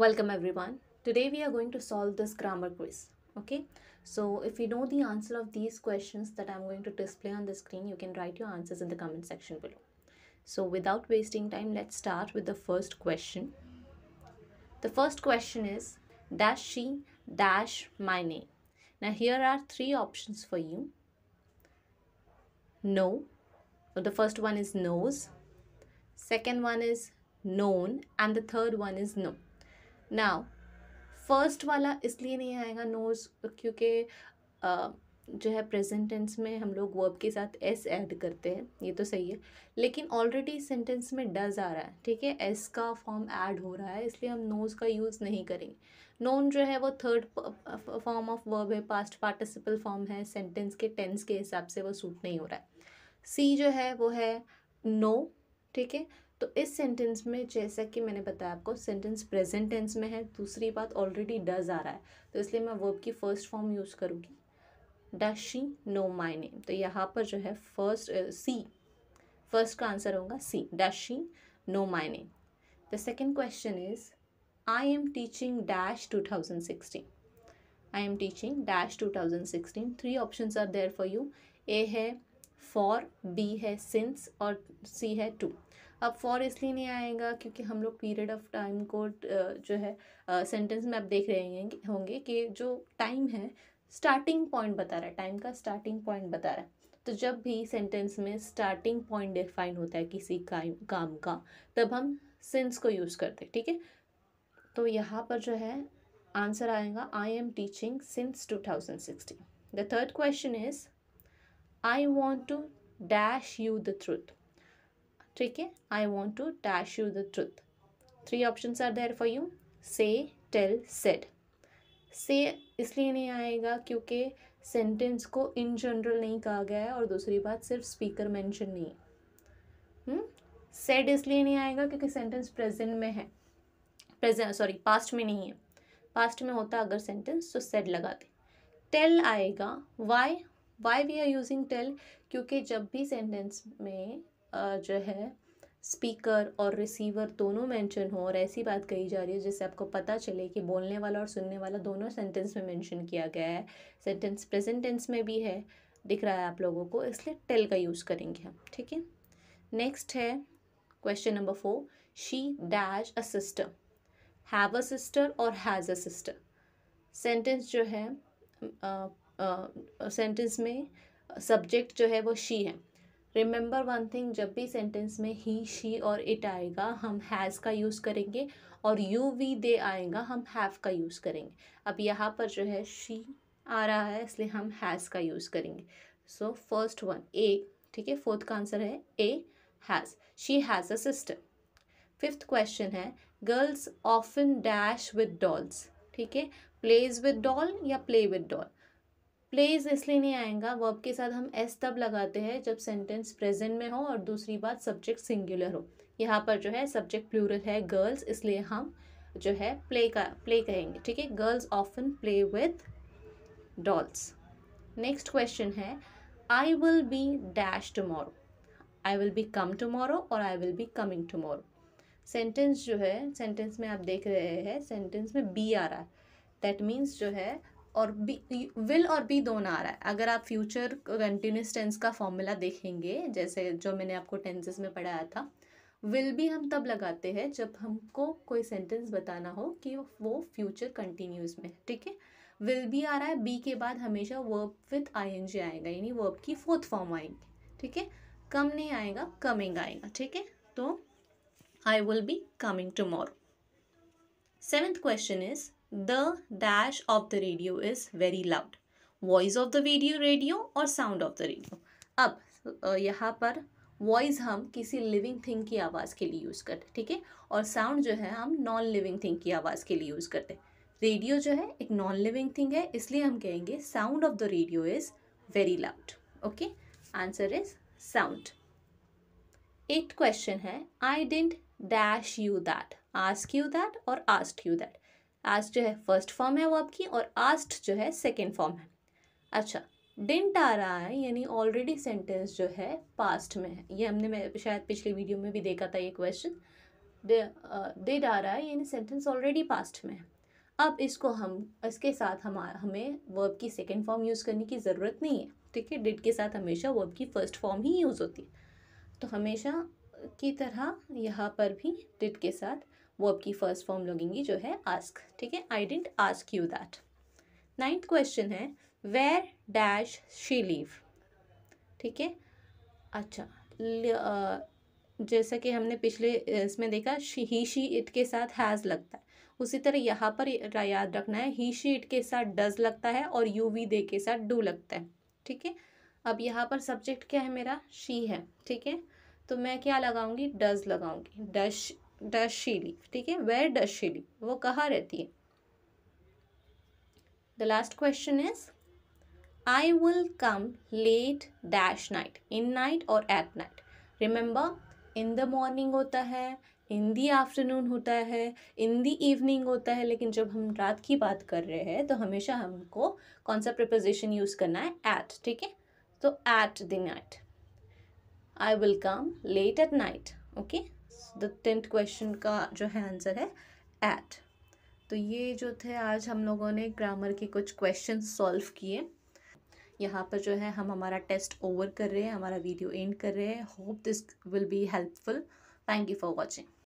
Welcome everyone. Today we are going to solve this grammar quiz. Okay, so if you know the answer of these questions that I'm going to display on the screen, you can write your answers in the comment section below. So without wasting time, let's start with the first question. The first question is, Does she dash my name. Now here are three options for you. No, the first one is knows, second one is known and the third one is no. ना first वाला इसलिए नहीं आएगा knows क्योंकि जो है present tense में हम लोग वर्ब के साथ एस ऐड करते हैं ये तो सही है लेकिन ऑलरेडी सेंटेंस में डज आ रहा है ठीक है एस का फॉर्म ऐड हो रहा है इसलिए हम नोज का यूज़ नहीं करेंगे नोन जो है वो थर्ड फॉर्म ऑफ वर्ब है पास्ट पार्टिसिपल फॉर्म है सेंटेंस के टेंस के हिसाब से वो सूट नहीं हो रहा है सी जो है वो है नो ठीक है तो इस सेंटेंस में जैसा कि मैंने बताया आपको सेंटेंस प्रेजेंट टेंस में है दूसरी बात ऑलरेडी डज आ रहा है तो इसलिए मैं वर्ब की फर्स्ट फॉर्म यूज़ करूँगी does she know my name तो यहाँ पर जो है फर्स्ट सी फर्स्ट का आंसर होगा C does she know my name the second question is I am teaching dash two thousand sixteen I am teaching dash two thousand sixteen three option are there for you A है for B है since और सी है to अब for इसलिए नहीं आएगा क्योंकि हम लोग पीरियड ऑफ टाइम को जो है सेंटेंस में आप देख रहे हैं होंगे कि जो टाइम है स्टार्टिंग पॉइंट बता रहा है टाइम का स्टार्टिंग पॉइंट बता रहा है तो जब भी सेंटेंस में स्टार्टिंग पॉइंट डिफाइन होता है किसी काम का तब हम सेंस को यूज़ करते हैं ठीक है तो यहाँ पर जो है आंसर आएगा I am teaching since two thousand sixteen the third question is I want to dash you the truth ठीक है I want to dash you the truth three option are there for you say tell said say इसलिए नहीं आएगा क्योंकि sentence को in general नहीं कहा गया है और दूसरी बात सिर्फ स्पीकर मेंशन नहीं है सेड हम्म? इसलिए नहीं आएगा क्योंकि सेंटेंस प्रेजेंट में है प्रेजेंट सॉरी पास्ट में नहीं है पास्ट में होता अगर सेंटेंस तो सेड लगाते टेल आएगा why why we are using tell क्योंकि जब भी सेंटेंस में जो है स्पीकर और रिसीवर दोनों मेंशन हो और ऐसी बात कही जा रही है जिससे आपको पता चले कि बोलने वाला और सुनने वाला दोनों सेंटेंस में मेंशन किया गया है सेंटेंस प्रेजेंट टेंस में भी है दिख रहा है आप लोगों को इसलिए टेल का यूज़ करेंगे हम ठीक है नेक्स्ट है question number four she dash a sister have a sister और हैज़ अ सिस्टर सेंटेंस जो है सेंटेंस में सब्जेक्ट जो है वो शी है रिमेंबर वन थिंग जब भी सेंटेंस में ही शी और इट आएगा हम हैज़ का यूज़ करेंगे और यू वी दे आएगा हम हैव का यूज़ करेंगे अब यहाँ पर जो है शी आ रहा है इसलिए हम हैज़ का यूज़ करेंगे सो फर्स्ट वन ए ठीक है फोर्थ का आंसर है A has she has a sister fifth question है girls often dash with dolls ठीक है प्लेज विद डॉल या प्ले विद डॉल प्लेज इसलिए नहीं आएगा वर्ब के साथ हम एस तब लगाते हैं जब सेंटेंस प्रेजेंट में हो और दूसरी बात सब्जेक्ट सिंगुलर हो यहाँ पर जो है सब्जेक्ट प्लूरल है गर्ल्स इसलिए हम जो है प्ले का प्ले कहेंगे ठीक है girls often play with dolls next question है I will be dash tomorrow I will be come tomorrow और I will be coming tomorrow sentence जो है सेंटेंस में आप देख रहे हैं सेंटेंस में बी आ रहा है दैट मीन्स जो है और बी विल और बी दोनों आ रहा है अगर आप फ्यूचर कंटिन्यूस टेंस का फॉर्मूला देखेंगे जैसे जो मैंने आपको टेंसेस में पढ़ाया था विल भी हम तब लगाते हैं जब हमको कोई सेंटेंस बताना हो कि वो फ्यूचर कंटिन्यूस में ठीक है विल भी आ रहा है बी के बाद हमेशा verb with I N G आएगा यानी वर्ब की फोर्थ फॉर्म आएंगे ठीक है कम नहीं आएगा कमिंग आएगा ठीक है तो I will be coming tomorrow seventh question is the dash of the radio is very loud voice of the radio radio और साउंड ऑफ द रेडियो अब यहाँ पर वॉइस हम किसी लिविंग थिंग की आवाज़ के लिए यूज़ करते ठीक है और साउंड जो है हम नॉन लिविंग थिंग की आवाज़ के लिए यूज़ करते रेडियो जो है एक नॉन लिविंग थिंग है इसलिए हम कहेंगे sound of the radio is very loud okay answer is sound eighth question है I didn't dash you that ask you that और आस्क यू दैट आज जो है फर्स्ट फॉर्म है वो आपकी और आस्ट जो है सेकेंड फॉर्म है अच्छा डेंट आ रहा है यानी ऑलरेडी सेंटेंस जो है पास्ट में है ये हमने मैं शायद पिछले वीडियो में भी देखा था ये क्वेश्चन डेड आ रहा है यानी सेंटेंस ऑलरेडी पास्ट में है अब इसको हम इसके साथ हम हमें वर्ब की सेकेंड फॉर्म यूज़ करने की ज़रूरत नहीं है ठीक है डिड के साथ हमेशा वर्ब की फर्स्ट फॉर्म ही यूज़ होती है तो हमेशा की तरह यहाँ पर भी डिड के साथ वो आपकी फर्स्ट फॉर्म लगेंगी जो है आस्क ठीक है I didn't ask you that ninth question है वेर डैश शी लीव ठीक है अच्छा जैसा कि हमने पिछले इसमें देखा शी ही शी इट के साथ हैज़ लगता है उसी तरह यहाँ पर याद रखना है ही शी इट के साथ डज लगता है और यू वी दे के साथ डू लगता है ठीक है अब यहाँ पर सब्जेक्ट क्या है मेरा शी है ठीक है तो मैं क्या लगाऊंगी डज लगाऊंगी डश डज शी लिव ठीक है वेयर डज शी लिव वो कहाँ रहती है the last question is I will come late dash night in night और at night remember in the morning होता है इन दी आफ्टरनून होता है इन दी इवनिंग होता है लेकिन जब हम रात की बात कर रहे हैं तो हमेशा हमको कौन सा प्रिपोजिशन यूज़ करना है एट ठीक है तो at the night I will come late at night okay the tenth question का जो है आंसर है एट तो ये जो थे आज हम लोगों ने ग्रामर के कुछ क्वेश्चन सॉल्व किए यहाँ पर जो है हम हमारा टेस्ट ओवर कर रहे हैं हमारा वीडियो एंड कर रहे हैं hope this will be helpful thank you for watching